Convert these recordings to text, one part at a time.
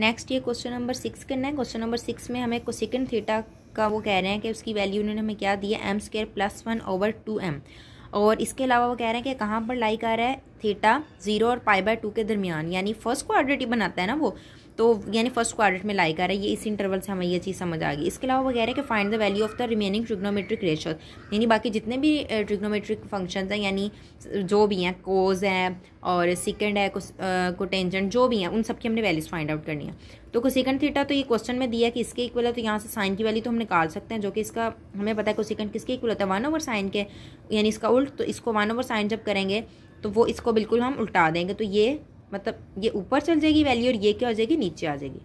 next ये question number six करना है क्वेश्चन नंबर सिक्स में हमें कोसिकेंड थीटा का वो कह रहे हैं कि उसकी वैल्यू उन्होंने हमें क्या दिया M square plus one over two M और इसके अलावा वो कह रहे हैं कि कहाँ पर लाई कर रहा है थीटा जीरो और पाई बाय टू के दरमियान यानी फर्स्ट क्वाड्रेटिव बनाता है ना वो तो यानी फर्स्ट क्वार्टर में लाई आ रहा है ये इस इंटरवल से हमें ये चीज़ समझ आ गई इसके अलावा वगैरह के find the value of the remaining trigonometric ratio यानी बाकी जितने भी ट्रिग्नोमेट्रिक फंक्शन हैं यानी जो भी हैं कोज है और सिकेंड है कोटेंजेंट जो भी हैं उन सब की हमने वैल्यूज फाइंड आउट करनी है तो सिकंड थीटा तो ये क्वेश्चन में दिया कि इसके इक्वल है तो यहाँ से साइन की वैल्यू तो हम निकाल सकते हैं जो कि इसका हमें पता है कोसिकन किसके इक्वल होता है वन ओवर साइन के यानी इसका उल्ट तो इसको वन ओवर साइन जब करेंगे तो वो इसको बिल्कुल हम उल्टा देंगे तो ये मतलब ये ऊपर चल जाएगी वैल्यू और ये क्या हो जाएगी नीचे आ जाएगी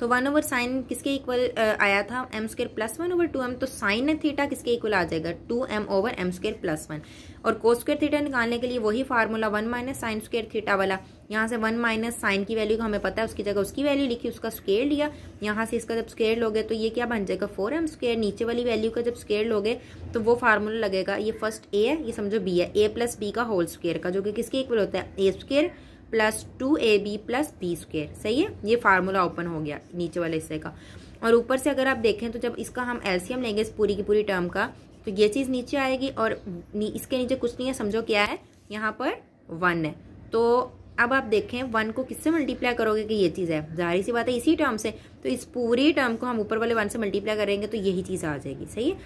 तो वन ओवर साइन किसके इक्वल आया था M square plus one over two M तो साइन है थीटा किसके इक्वल आ जाएगा two M over M square plus one और को स्क्र थीटा निकालने के लिए वही formula one minus sine square theta वाला यहाँ से वन माइनस साइन की वैल्यू को हमें पता है उसकी जगह उसकी वैल्यू लिखी उसका स्केयर लिया यहाँ से इसका जब स्केयर लोगे तो ये क्या बन जाएगा फोर एम स्केयर नीचे वाली वैल्यू का जब स्केयर लोगे तो वो फार्मूला लगेगा ये फर्स्ट ए है ये समझो बी है ए प्लस बी का होल स्केयर का जो कि किसके इक्वल होता है A square plus two A B plus B square सही है ये फार्मूला ओपन हो गया नीचे वाले हिस्से का और ऊपर से अगर आप देखें तो जब इसका हम एल्सियम लेंगे इस पूरी की पूरी टर्म का तो ये चीज़ नीचे आएगी और इसके नीचे कुछ नहीं है समझो क्या है यहाँ पर वन है तो अब आप देखें वन को किससे मल्टीप्लाई करोगे कि ये चीज़ है जाहिर सी बात है इसी टर्म से तो इस पूरी टर्म को हम ऊपर वाले वन से मल्टीप्लाई करेंगे तो यही चीज़ आ जाएगी सही है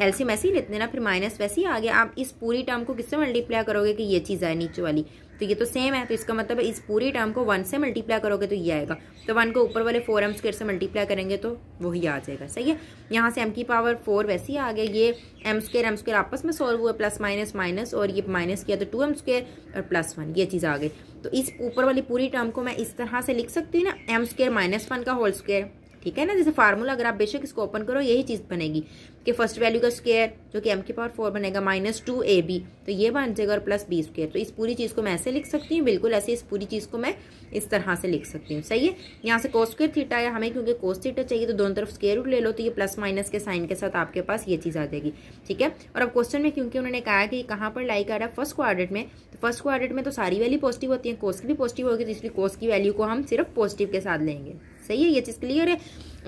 एल्सियम ऐसे ही लेते ना फिर माइनस वैसे ही आ गया आप इस पूरी टर्म को किससे मल्टीप्लाई करोगे कि ये चीज़ आए नीचे वाली तो ये तो सेम है तो इसका मतलब इस पूरी टर्म को वन से मल्टीप्लाई करोगे तो ये आएगा तो वन को ऊपर वाले फोर एम स्क्वेयर से मल्टीप्लाई करेंगे तो वही आ जाएगा सही है यहाँ से एम की पावर फोर वैसे ही आ गया ये एम स्क्र एम स्क्र आपस में सॉल्व हुआ प्लस माइनस माइनस और ये माइनस किया तो टू एम स्क्र और प्लस वन ये चीज़ आ गई तो इस ऊपर वाली पूरी टर्म को मैं इस तरह से लिख सकती हूँ ना एम स्क्र माइनस वन का होल स्क्र ठीक है ना जैसे फार्मूला अगर आप बेशक इसको ओपन करो यही चीज़ बनेगी कि फर्स्ट वैल्यू का स्क्वेयर जो कि एम के पावर फोर बनेगा माइनस टू ए बी तो ये बन जाएगा और प्लस बी स्क्वेयर तो इस पूरी चीज़ को मैं ऐसे लिख सकती हूँ बिल्कुल ऐसे इस पूरी चीज़ को मैं इस तरह से लिख सकती हूँ सही है यहाँ से कोस स्क्वेयर थीटा आया हमें क्योंकि कोस थीटा चाहिए तो दोनों तरफ स्क्वेयर रूट ले लो तो ये प्लस माइनस के साइन के साथ आपके पास ये चीज़ आ जाएगी ठीक है और अब क्वेश्चन में क्योंकि उन्होंने कहा कि कहाँ पर लाइक आ रहा है फर्स्ट क्वाड्रेट में तो फर्स्ट क्वाड्रेट में तो सारी वैल्यू पॉजिटिव होती है कोस की भी पॉजिटिव होगी तो इसलिए कोस की वैल्यू को हम सिर्फ पॉजिटिव के साथ लेंगे सही है ये चीज़ क्लियर है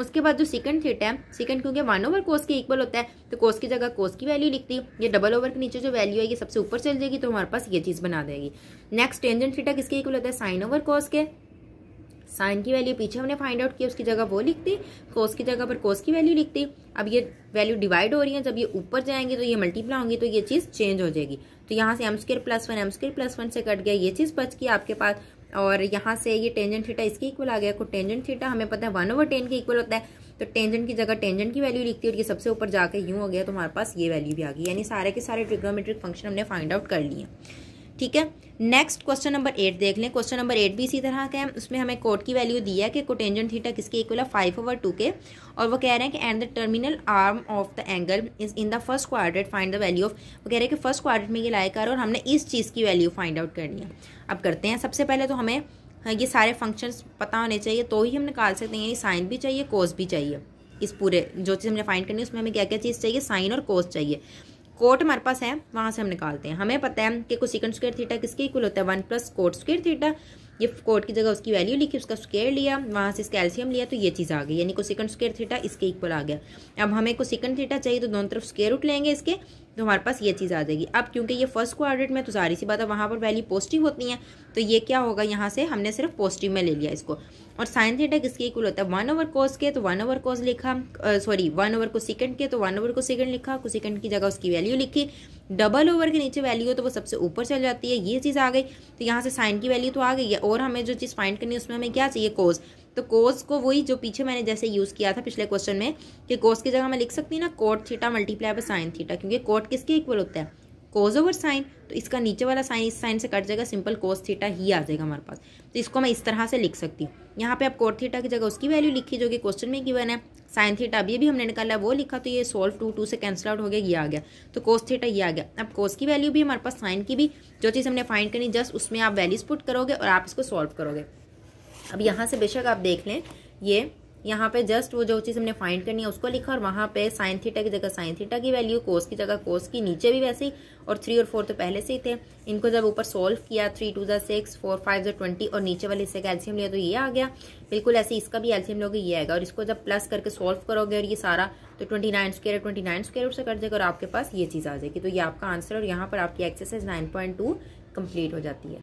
उसके बाद जो सेकंड थीटा है सेकंड क्योंकि वन ओवर कोस के इक्वल होता है तो कोस की जगह कोस की वैल्यू लिखती है ये डबल ओवर के नीचे जो वैल्यू है ये सबसे ऊपर चल जाएगी तो हमारे पास ये चीज़ बना देगी नेक्स्ट टेंजेंट थीटा किसके इक्वल होता है साइन ओवर कोस के साइन की वैल्यू पीछे हमने फाइंड आउट किया उसकी जगह वो लिखती कोस की जगह पर कोस की वैल्यू लिखती अब ये वैल्यू डिवाइड हो रही है जब ये ऊपर जाएंगे तो ये मल्टीप्लाई होंगी तो ये चीज़ चेंज हो जाएगी तो यहाँ से M square plus one M square plus one से कट गया ये चीज़ बच गई आपके पास और यहाँ से ये टेंजन थीटा इसके इक्वल आ गया को टेंजेंट थीटा हमें पता है वन ओवर टेन के इक्वल होता है तो टेंजेंट की जगह टेंजेंट की वैल्यू लिखती है और ये सबसे ऊपर जाकर यूँ हो गया तो हमारे पास ये वैल्यू भी आ गई यानी सारे के सारे ट्रिग्नोमेट्रिक फंक्शन हमने फाइंड आउट कर लिए ठीक है नेक्स्ट क्वेश्चन नंबर एट देख लें क्वेश्चन नंबर एट भी इसी तरह का है उसमें हमें कोट की वैल्यू दी है कि कोटेंजन थीटा किसके इक्वल है फाइव ओवर टू के और वो कह रहे हैं कि and the terminal arm of the angle is in the first quadrant find the value of वो कह रहे हैं कि फर्स्ट क्वाड्रेट में ये लाया कर और हमने इस चीज़ की वैल्यू फाइंड आउट करनी है अब करते हैं सबसे पहले तो हमें हाँ, ये सारे फंक्शन पता होने चाहिए तो ही हम निकाल सकते हैं ये साइन भी चाहिए कोस भी चाहिए इस पूरे जो चीज़ हमने फाइंड करनी है उसमें हमें क्या क्या चीज़ चाहिए साइन और कोस चाहिए कोट हमारे पास है वहाँ से हम निकालते हैं हमें पता है कि कोसिकंड स्क्वेयर थीटा किसके इक्वल होता है one plus cot square theta ये कोट की जगह उसकी वैल्यू लिखी उसका स्क्वेयर लिया वहां से कैल्शियम लिया तो ये चीज़ आ गई यानी कोसिकंड स्क्वेयर थीटा इसके इक्वल आ गया अब हमें कोसिकंड थीटा चाहिए तो दोनों तरफ स्क्वेयर उठ लेंगे इसके तो हमारे पास ये चीज़ आ जाएगी अब क्योंकि ये फर्स्ट क्वाड्रेंट में तो सारी सी बात है वहाँ पर वैल्यू पॉजिटिव होती है तो ये क्या होगा यहाँ से हमने सिर्फ पॉजिटिव में ले लिया इसको और साइन थीटा किसके इक्वल होता है वन ओवर कोस के तो वन ओवर कोस लिखा sorry one over cosecant के तो वन ओवर को सेकंड लिखा को सेकंड की जगह उसकी वैल्यू लिखी डबल ओवर के नीचे वैल्यू हो तो वो सबसे ऊपर चल जाती है ये चीज़ आ गई तो यहाँ से साइन की वैल्यू तो आ गई है और हमें जो चीज़ फाइंड करनी है उसमें हमें क्या चाहिए कोस तो कोस को वही जो पीछे मैंने जैसे यूज़ किया था पिछले क्वेश्चन में कि कोस की जगह मैं लिख सकती हूँ ना cot theta multiply by sine theta क्योंकि कोट किसके इक्वल होता है कोज ओवर साइन तो इसका नीचे वाला साइन इस साइन से कट जाएगा सिंपल कोस थीटा ही आ जाएगा हमारे पास तो इसको मैं इस तरह से लिख सकती हूँ यहाँ पे आप कोट थीटा की जगह उसकी वैल्यू लिखी जो कि क्वेश्चन में गिवन है साइन थीटा अभी भी हमने निकाला वो लिखा तो ये सॉल्व टू टू से कैंसिल आउट हो गया ये आ गया तो कोस थीटा ये आ गया अब कोस की वैल्यू भी हमारे पास साइन की भी जो चीज़ हमने फाइंड करनी जस्ट उसमें आप वैल्यूज पुट करोगे और आप इसको सॉल्व करोगे अब यहाँ से बेशक आप देख लें ये यहाँ पे जस्ट वो जो चीज़ हमने फाइंड करनी है उसको लिखा और वहाँ पे साइन थीटा की जगह साइन थीटा की वैल्यू कोस की जगह कोस की नीचे भी वैसे ही और थ्री और फोर तो पहले से ही थे इनको जब ऊपर सॉल्व किया थ्री टू जो सिक्स फोर फाइव जो ट्वेंटी और नीचे वाले हिस्से का एल्सियम लिया तो ये आ गया बिल्कुल ऐसे इसका भी एल्सियम लोगे ये आएगा और इसको जब प्लस करके सॉल्व करोगे और ये सारा तो twenty nine square twenty nine square से कर जाएगा और आपके पास ये चीज़ आ जाएगी तो ये आपका आंसर और यहाँ पर आपकी exercise nine point two complete हो जाती है